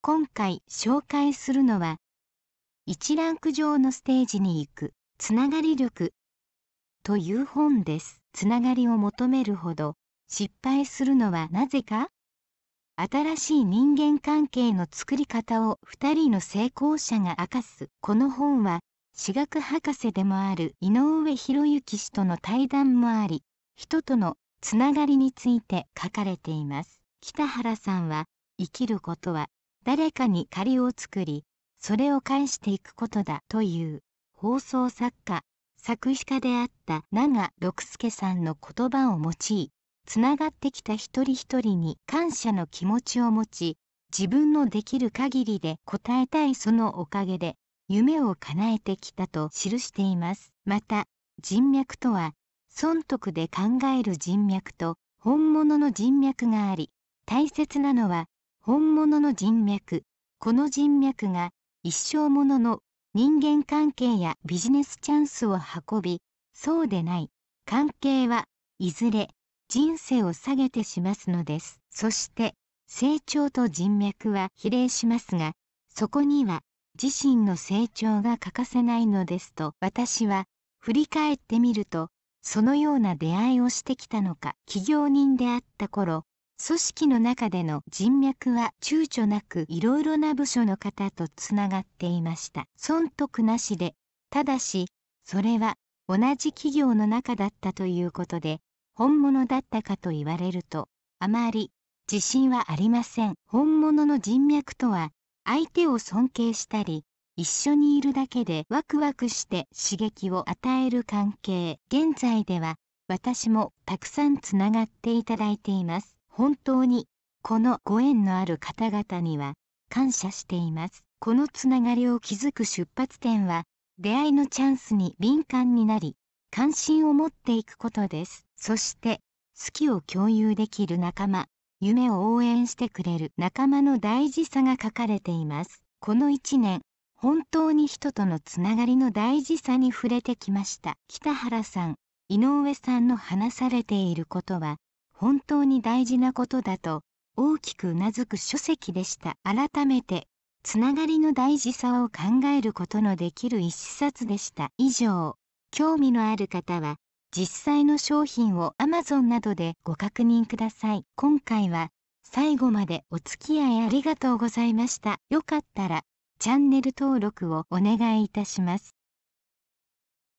今回紹介するのは1ランク上のステージに行くつながり力という本ですつながりを求めるほど失敗するのはなぜか新しい人間関係の作り方を2人の成功者が明かすこの本は私学博士でもある井上博之氏との対談もあり人とのつながりについて書かれています北原さんは生きることは誰かに借りを作りそれを返していくことだという放送作家作詞家であった長六助さんの言葉を用いつながってきた一人一人に感謝の気持ちを持ち自分のできる限りで答えたいそのおかげで夢を叶えてきたと記していますまた人脈とは損得で考える人脈と本物の人脈があり大切なのは本物の人脈。この人脈が一生ものの人間関係やビジネスチャンスを運び、そうでない関係はいずれ人生を下げてしますのです。そして成長と人脈は比例しますが、そこには自身の成長が欠かせないのですと私は振り返ってみると、そのような出会いをしてきたのか、企業人であった頃、組織の中での人脈は躊躇なくいろいろな部署の方とつながっていました損得なしでただしそれは同じ企業の中だったということで本物だったかと言われるとあまり自信はありません本物の人脈とは相手を尊敬したり一緒にいるだけでワクワクして刺激を与える関係現在では私もたくさんつながっていただいています本当にこのご縁のある方々には感謝していますこのつながりを築く出発点は出会いのチャンスに敏感になり関心を持っていくことですそして好きを共有できる仲間夢を応援してくれる仲間の大事さが書かれていますこの1年本当に人とのつながりの大事さに触れてきました北原さん井上さんの話されていることは本当に大事なことだと大きくうなずく書籍でした改めてつながりの大事さを考えることのできる一冊でした以上興味のある方は実際の商品を Amazon などでご確認ください今回は最後までお付き合いありがとうございましたよかったらチャンネル登録をお願いいたします